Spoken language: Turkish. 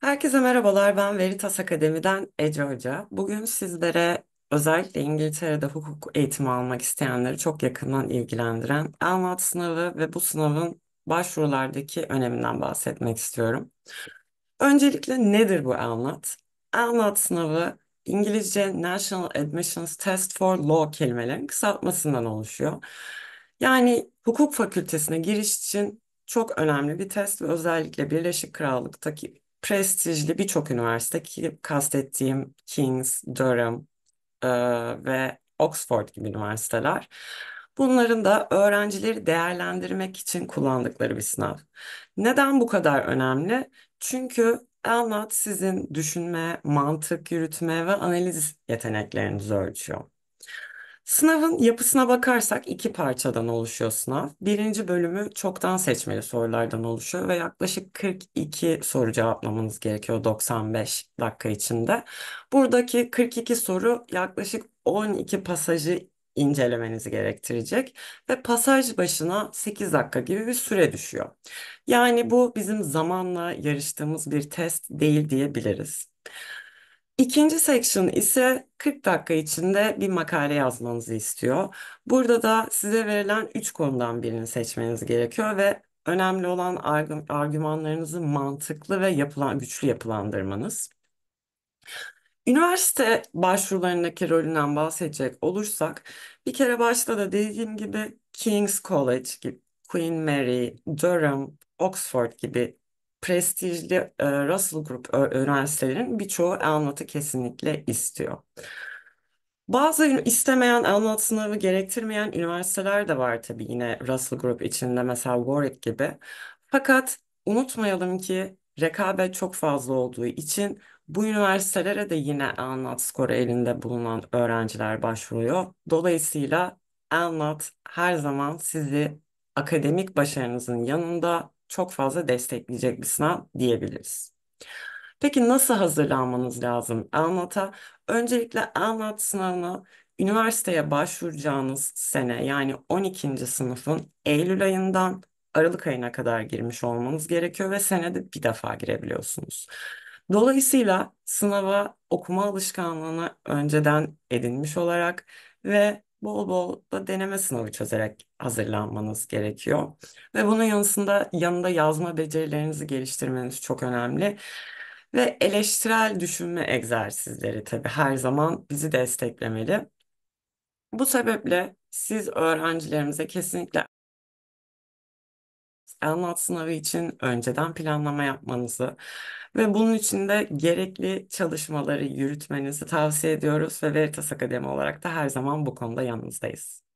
Herkese merhabalar. Ben Veritas Akademi'den Ece Hoca. Bugün sizlere özellikle İngiltere'de hukuk eğitimi almak isteyenleri çok yakından ilgilendiren Almat sınavı ve bu sınavın başvurulardaki öneminden bahsetmek istiyorum. Öncelikle nedir bu Almat? Almat sınavı İngilizce National Admissions Test for Law kelimelerin kısaltmasından oluşuyor. Yani hukuk fakültesine giriş için çok önemli bir test ve özellikle Birleşik Krallık'taki prestijli birçok üniversite ki kastettiğim King's, Durham e, ve Oxford gibi üniversiteler. Bunların da öğrencileri değerlendirmek için kullandıkları bir sınav. Neden bu kadar önemli? Çünkü ELNAT sizin düşünme, mantık yürütme ve analiz yeteneklerinizi ölçüyor. Sınavın yapısına bakarsak iki parçadan oluşuyor sınav. Birinci bölümü çoktan seçmeli sorulardan oluşuyor ve yaklaşık 42 soru cevaplamanız gerekiyor 95 dakika içinde. Buradaki 42 soru yaklaşık 12 pasajı incelemenizi gerektirecek ve pasaj başına 8 dakika gibi bir süre düşüyor. Yani bu bizim zamanla yarıştığımız bir test değil diyebiliriz. İkinci section ise 40 dakika içinde bir makale yazmanızı istiyor. Burada da size verilen 3 konudan birini seçmeniz gerekiyor ve önemli olan argü argümanlarınızı mantıklı ve yapılan, güçlü yapılandırmanız. Üniversite başvurularındaki rolünden bahsedecek olursak bir kere başta da dediğim gibi King's College gibi, Queen Mary, Durham, Oxford gibi prestijli e, Russell Group üniversitelerin birçoğu ELMAT'ı kesinlikle istiyor. Bazı istemeyen Almat sınavı gerektirmeyen üniversiteler de var tabii yine Russell Group içinde mesela Warwick gibi. Fakat unutmayalım ki rekabet çok fazla olduğu için bu üniversitelere de yine Almat skoru elinde bulunan öğrenciler başvuruyor. Dolayısıyla Almat her zaman sizi akademik başarınızın yanında çok fazla destekleyecek bir sınav diyebiliriz. Peki nasıl hazırlanmanız lazım ALMAT'a? Öncelikle ALMAT sınavına üniversiteye başvuracağınız sene yani 12. sınıfın Eylül ayından Aralık ayına kadar girmiş olmanız gerekiyor ve senede bir defa girebiliyorsunuz. Dolayısıyla sınava okuma alışkanlığını önceden edinmiş olarak ve bol bol da deneme sınavı çözerek hazırlanmanız gerekiyor. Ve bunun yanısında yanında yazma becerilerinizi geliştirmeniz çok önemli. Ve eleştirel düşünme egzersizleri tabii her zaman bizi desteklemeli. Bu sebeple siz öğrencilerimize kesinlikle ANLAT sınavı için önceden planlama yapmanızı ve bunun için de gerekli çalışmaları yürütmenizi tavsiye ediyoruz ve Veritas Akademi olarak da her zaman bu konuda yanınızdayız.